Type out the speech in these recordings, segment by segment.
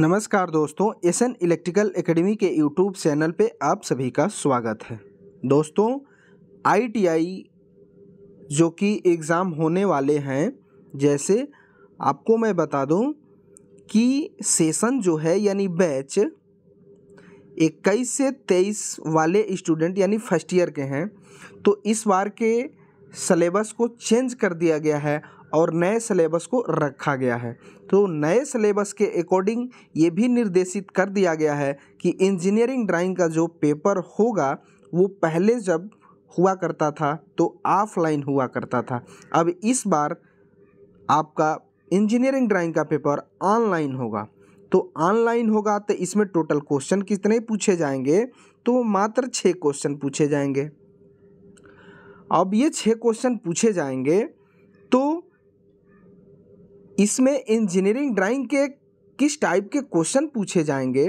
नमस्कार दोस्तों S N electrical academy के यूट्यूब चैनल पे आप सभी का स्वागत है दोस्तों आईटीआई जो कि एग्ज़ाम होने वाले हैं जैसे आपको मैं बता दूं कि सेशन जो है यानी बैच इक्कीस से तेईस वाले स्टूडेंट यानी फर्स्ट ईयर के हैं तो इस बार के सलेबस को चेंज कर दिया गया है और नए सिलेबस को रखा गया है तो नए सिलेबस के अकॉर्डिंग ये भी निर्देशित कर दिया गया है कि इंजीनियरिंग ड्राइंग का जो पेपर होगा वो पहले जब हुआ करता था तो ऑफलाइन हुआ करता था अब इस बार आपका इंजीनियरिंग ड्राइंग का पेपर ऑनलाइन होगा तो ऑनलाइन होगा तो इसमें टोटल क्वेश्चन कितने पूछे जाएंगे तो मात्र छः क्वेश्चन पूछे जाएंगे अब ये छः क्वेश्चन पूछे जाएंगे तो इसमें इंजीनियरिंग ड्राइंग के किस टाइप के क्वेश्चन पूछे जाएंगे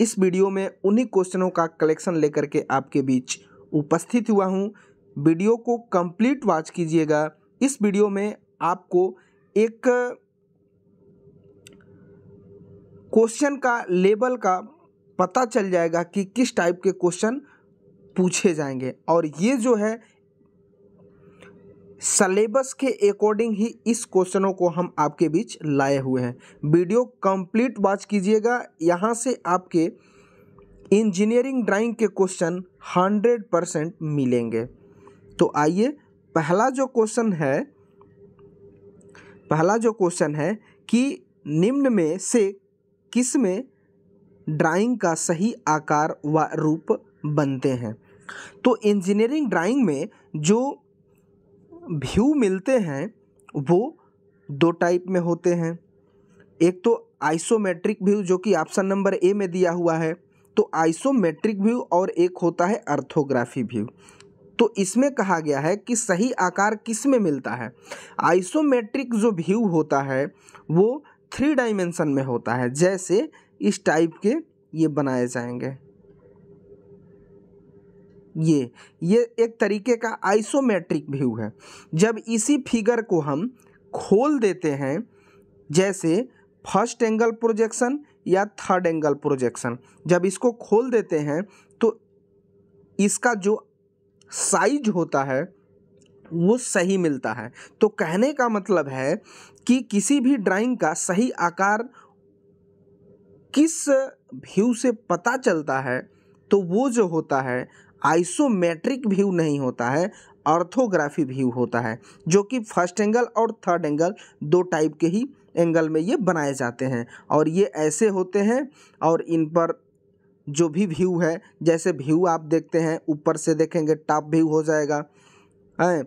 इस वीडियो में उन्हीं क्वेश्चनों का कलेक्शन लेकर के आपके बीच उपस्थित हुआ हूँ वीडियो को कंप्लीट वॉच कीजिएगा इस वीडियो में आपको एक क्वेश्चन का लेवल का पता चल जाएगा कि किस टाइप के क्वेश्चन पूछे जाएंगे और ये जो है सलेबस के अकॉर्डिंग ही इस क्वेश्चनों को हम आपके बीच लाए हुए हैं वीडियो कंप्लीट वॉच कीजिएगा यहाँ से आपके इंजीनियरिंग ड्राइंग के क्वेश्चन हंड्रेड परसेंट मिलेंगे तो आइए पहला जो क्वेश्चन है पहला जो क्वेश्चन है कि निम्न में से किस में ड्राइंग का सही आकार व रूप बनते हैं तो इंजीनियरिंग ड्राइंग में जो व्यू मिलते हैं वो दो टाइप में होते हैं एक तो आइसोमेट्रिक व्यू जो कि ऑप्शन नंबर ए में दिया हुआ है तो आइसोमेट्रिक व्यू और एक होता है अर्थोग्राफी व्यू तो इसमें कहा गया है कि सही आकार किस में मिलता है आइसोमेट्रिक जो व्यू होता है वो थ्री डायमेंशन में होता है जैसे इस टाइप के ये बनाए जाएंगे ये ये एक तरीके का आइसोमेट्रिक व्यू है जब इसी फिगर को हम खोल देते हैं जैसे फर्स्ट एंगल प्रोजेक्शन या थर्ड एंगल प्रोजेक्शन जब इसको खोल देते हैं तो इसका जो साइज होता है वो सही मिलता है तो कहने का मतलब है कि किसी भी ड्राइंग का सही आकार किस व्यू से पता चलता है तो वो जो होता है आइसोमेट्रिक व्यू नहीं होता है ऑर्थोग्राफी व्यू होता है जो कि फर्स्ट एंगल और थर्ड एंगल दो टाइप के ही एंगल में ये बनाए जाते हैं और ये ऐसे होते हैं और इन पर जो भी व्यू है जैसे व्यू आप देखते हैं ऊपर से देखेंगे टॉप व्यू हो जाएगा है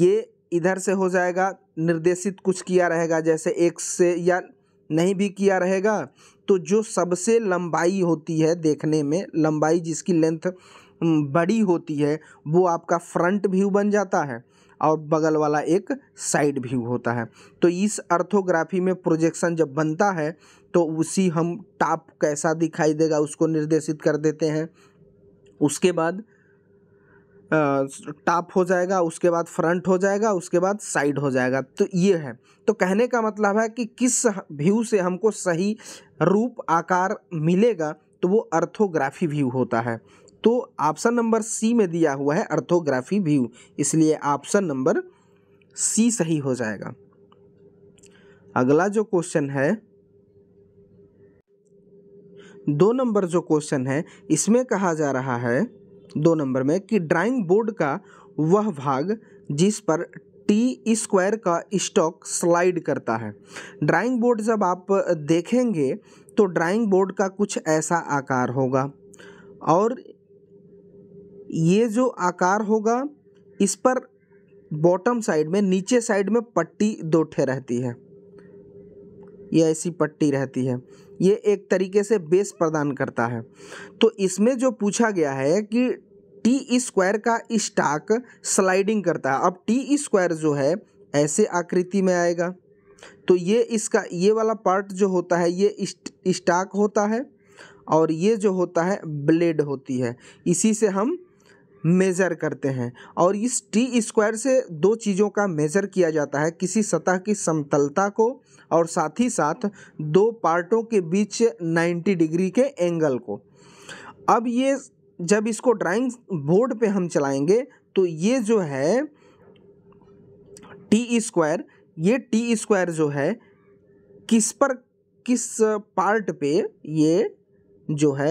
ये इधर से हो जाएगा निर्देशित कुछ किया रहेगा जैसे एक से या नहीं भी किया रहेगा तो जो सबसे लंबाई होती है देखने में लंबाई जिसकी लेंथ बड़ी होती है वो आपका फ्रंट व्यू बन जाता है और बगल वाला एक साइड व्यू होता है तो इस अर्थोग्राफी में प्रोजेक्शन जब बनता है तो उसी हम टॉप कैसा दिखाई देगा उसको निर्देशित कर देते हैं उसके बाद टॉप हो जाएगा उसके बाद फ्रंट हो जाएगा उसके बाद साइड हो जाएगा तो ये है तो कहने का मतलब है कि किस व्यू से हमको सही रूप आकार मिलेगा तो वो अर्थोग्राफी व्यू होता है तो ऑप्शन नंबर सी में दिया हुआ है अर्थोग्राफी व्यू इसलिए ऑप्शन नंबर सी सही हो जाएगा अगला जो क्वेश्चन है दो नंबर जो क्वेश्चन है इसमें कहा जा रहा है दो नंबर में कि ड्राइंग बोर्ड का वह भाग जिस पर टी स्क्वायर का स्टॉक स्लाइड करता है ड्राइंग बोर्ड जब आप देखेंगे तो ड्राइंग बोर्ड का कुछ ऐसा आकार होगा और ये जो आकार होगा इस पर बॉटम साइड में नीचे साइड में पट्टी दो ठे रहती है ये ऐसी पट्टी रहती है ये एक तरीके से बेस प्रदान करता है तो इसमें जो पूछा गया है कि टी स्क्वायर का स्टाक स्लाइडिंग करता है अब टी स्क्वायर जो है ऐसे आकृति में आएगा तो ये इसका ये वाला पार्ट जो होता है ये स्टाक होता है और ये जो होता है ब्लेड होती है इसी से हम मेज़र करते हैं और इस टी स्क्वायर से दो चीज़ों का मेज़र किया जाता है किसी सतह की समतलता को और साथ ही साथ दो पार्टों के बीच 90 डिग्री के एंगल को अब ये जब इसको ड्राइंग बोर्ड पे हम चलाएंगे तो ये जो है टी स्क्वायर ये टी स्क्वायर जो है किस पर किस पार्ट पे ये जो है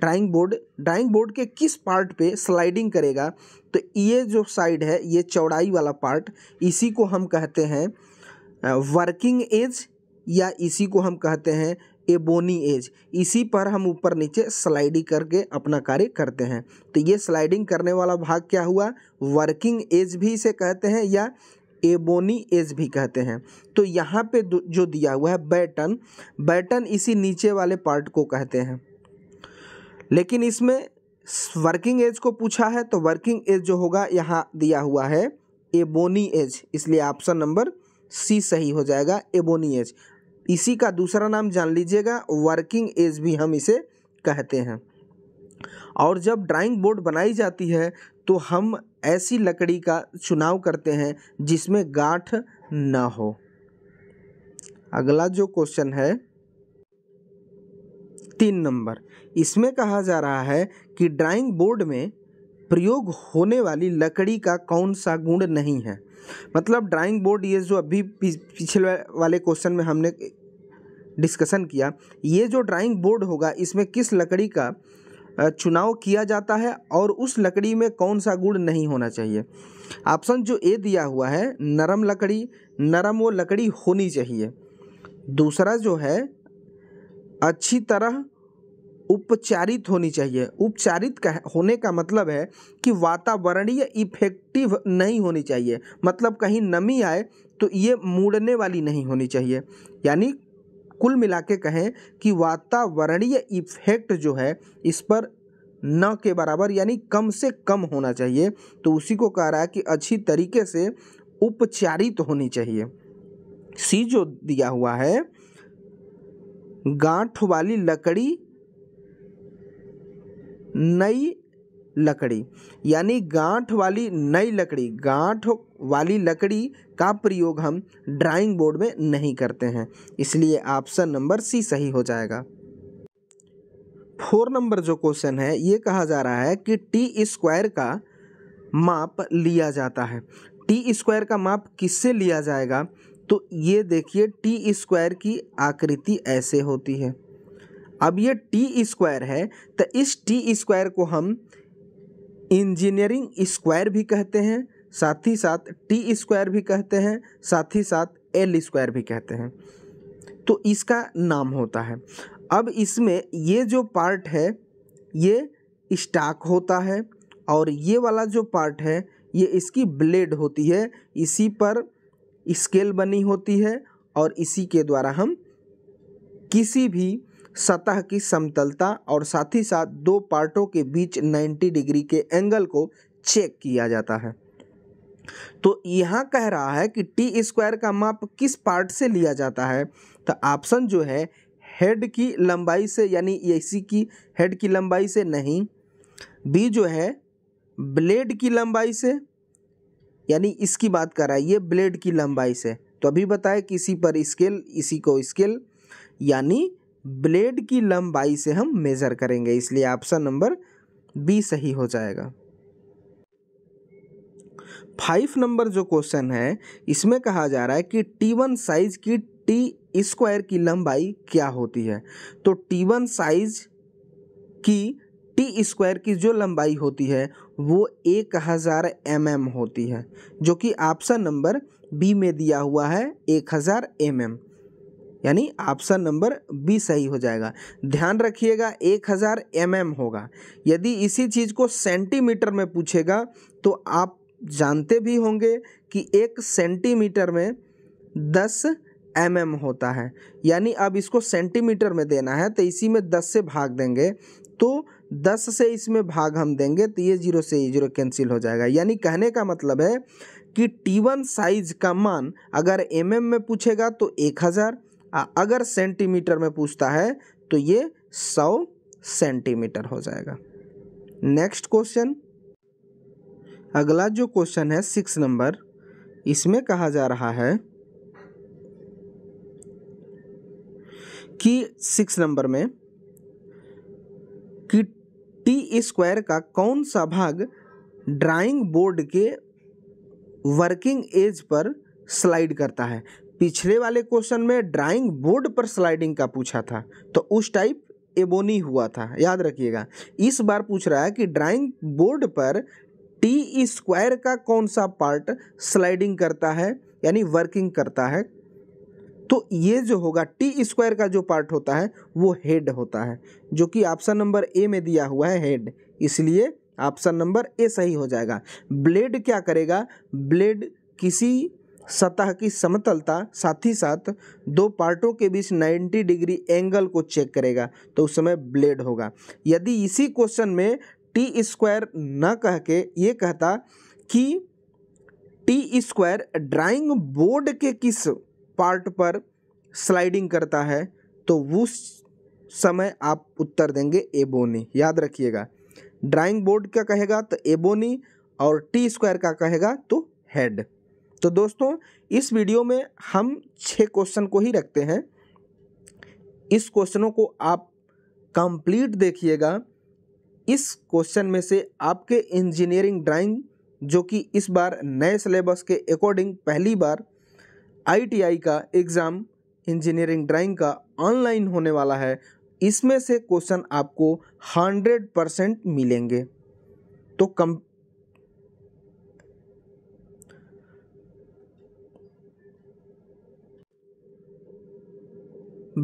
ड्राइंग बोर्ड ड्राइंग बोर्ड के किस पार्ट पे स्लाइडिंग करेगा तो ये जो साइड है ये चौड़ाई वाला पार्ट इसी को हम कहते हैं वर्किंग एज या इसी को हम कहते हैं एबोनी एज इसी पर हम ऊपर नीचे स्लाइडिंग करके अपना कार्य करते हैं तो ये स्लाइडिंग करने वाला भाग क्या हुआ वर्किंग एज भी इसे कहते हैं या एबोनी एज भी कहते हैं तो यहाँ पे जो दिया हुआ है बैटन बैटन इसी नीचे वाले पार्ट को कहते हैं लेकिन इसमें वर्किंग एज को पूछा है तो वर्किंग एज जो होगा यहाँ दिया हुआ है एबोनी एज इसलिए ऑप्शन नंबर सी सही हो जाएगा एबोनी एज इसी का दूसरा नाम जान लीजिएगा वर्किंग एज भी हम इसे कहते हैं और जब ड्राइंग बोर्ड बनाई जाती है तो हम ऐसी लकड़ी का चुनाव करते हैं जिसमें गांठ ना हो अगला जो क्वेश्चन है तीन नंबर इसमें कहा जा रहा है कि ड्राइंग बोर्ड में प्रयोग होने वाली लकड़ी का कौन सा गुण नहीं है मतलब ड्राइंग बोर्ड ये जो अभी पिछले वाले क्वेश्चन में हमने डिस्कशन किया ये जो ड्राइंग बोर्ड होगा इसमें किस लकड़ी का चुनाव किया जाता है और उस लकड़ी में कौन सा गुण नहीं होना चाहिए ऑप्शन जो ए दिया हुआ है नरम लकड़ी नरम वो लकड़ी होनी चाहिए दूसरा जो है अच्छी तरह उपचारित होनी चाहिए उपचारित का होने का मतलब है कि वातावरणीय इफेक्टिव नहीं होनी चाहिए मतलब कहीं नमी आए तो ये मुड़ने वाली नहीं होनी चाहिए यानी कुल मिला के कहें कि वातावरणीय इफेक्ट जो है इस पर न के बराबर यानी कम से कम होना चाहिए तो उसी को कह रहा है कि अच्छी तरीके से उपचारित होनी चाहिए सी जो दिया हुआ है गांठ वाली लकड़ी नई लकड़ी यानी गांठ वाली नई लकड़ी गांठ वाली लकड़ी का प्रयोग हम ड्राइंग बोर्ड में नहीं करते हैं इसलिए ऑप्शन नंबर सी सही हो जाएगा फोर नंबर जो क्वेश्चन है ये कहा जा रहा है कि टी स्क्वायर का माप लिया जाता है टी स्क्वायर का माप किससे लिया जाएगा तो ये देखिए टी स्क्वायर की आकृति ऐसे होती है अब ये टी स्क्वायर है तो इस टी स्क्वायर को हम इंजीनियरिंग स्क्वायर भी कहते हैं साथ ही साथ टी स्क्वायर भी कहते हैं साथ ही साथ एल स्क्वायर भी कहते हैं तो इसका नाम होता है अब इसमें ये जो पार्ट है ये स्टाक होता है और ये वाला जो पार्ट है ये इसकी ब्लेड होती है इसी पर स्केल बनी होती है और इसी के द्वारा हम किसी भी सतह की समतलता और साथ ही साथ दो पार्टों के बीच 90 डिग्री के एंगल को चेक किया जाता है तो यहाँ कह रहा है कि टी स्क्वायर का माप किस पार्ट से लिया जाता है तो ऑप्शन जो है हेड की लंबाई से यानी एसी की हेड की लंबाई से नहीं बी जो है ब्लेड की लंबाई से यानी इसकी बात कर रहा है ये ब्लेड की लंबाई से तो अभी बताए कि इसी पर स्केल इसी को स्केल यानी ब्लेड की लंबाई से हम मेज़र करेंगे इसलिए ऑप्शन नंबर बी सही हो जाएगा फाइव नंबर जो क्वेश्चन है इसमें कहा जा रहा है कि टी वन साइज की टी स्क्वायर की लंबाई क्या होती है तो टी वन साइज की टी स्क्वायर की जो लंबाई होती है वो एक हज़ार एम एम होती है जो कि ऑप्शन नंबर बी में दिया हुआ है एक हज़ार एम एम यानी ऑप्शन नंबर बी सही हो जाएगा ध्यान रखिएगा एक हज़ार एम एम होगा यदि इसी चीज़ को सेंटीमीटर में पूछेगा तो आप जानते भी होंगे कि एक सेंटीमीटर में दस एम एम होता है यानी अब इसको सेंटीमीटर में देना है तो इसी में दस से भाग देंगे तो दस से इसमें भाग हम देंगे तो ये जीरो से ये जीरो कैंसिल हो जाएगा यानी कहने का मतलब है कि टी वन साइज का मान अगर एम mm में पूछेगा तो एक हज़ार अगर सेंटीमीटर में पूछता है तो ये सौ सेंटीमीटर हो जाएगा नेक्स्ट क्वेश्चन अगला जो क्वेश्चन है सिक्स नंबर इसमें कहा जा रहा है कि सिक्स नंबर में कि टी स्क्वायर का कौन सा भाग ड्राइंग बोर्ड के वर्किंग एज पर स्लाइड करता है पिछले वाले क्वेश्चन में ड्राइंग बोर्ड पर स्लाइडिंग का पूछा था तो उस टाइप एबोनी हुआ था याद रखिएगा इस बार पूछ रहा है कि ड्राइंग बोर्ड पर टी स्क्वायर का कौन सा पार्ट स्लाइडिंग करता है यानी वर्किंग करता है तो ये जो होगा टी स्क्वायर का जो पार्ट होता है वो हेड होता है जो कि ऑप्शन नंबर ए में दिया हुआ है हेड इसलिए ऑप्शन नंबर ए सही हो जाएगा ब्लेड क्या करेगा ब्लेड किसी सतह की समतलता साथ ही साथ दो पार्टों के बीच 90 डिग्री एंगल को चेक करेगा तो उस समय ब्लेड होगा यदि इसी क्वेश्चन में टी स्क्वायर न कह के ये कहता कि टी स्क्वायर ड्राइंग बोर्ड के किस पार्ट पर स्लाइडिंग करता है तो उस समय आप उत्तर देंगे एबोनी याद रखिएगा ड्राइंग बोर्ड का कहेगा तो एबोनी और टी स्क्वायर का कहेगा तो हेड तो दोस्तों इस वीडियो में हम छः क्वेश्चन को ही रखते हैं इस क्वेश्चनों को आप कंप्लीट देखिएगा इस क्वेश्चन में से आपके इंजीनियरिंग ड्राइंग जो कि इस बार नए सिलेबस के अकॉर्डिंग पहली बार आईटीआई का एग्ज़ाम इंजीनियरिंग ड्राइंग का ऑनलाइन होने वाला है इसमें से क्वेश्चन आपको हंड्रेड परसेंट मिलेंगे तो कम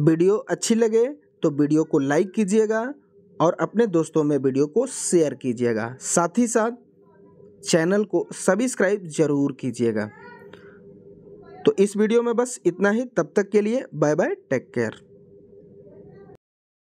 वीडियो अच्छी लगे तो वीडियो को लाइक कीजिएगा और अपने दोस्तों में वीडियो को शेयर कीजिएगा साथ ही साथ चैनल को सब्सक्राइब जरूर कीजिएगा तो इस वीडियो में बस इतना ही तब तक के लिए बाय बाय टेक केयर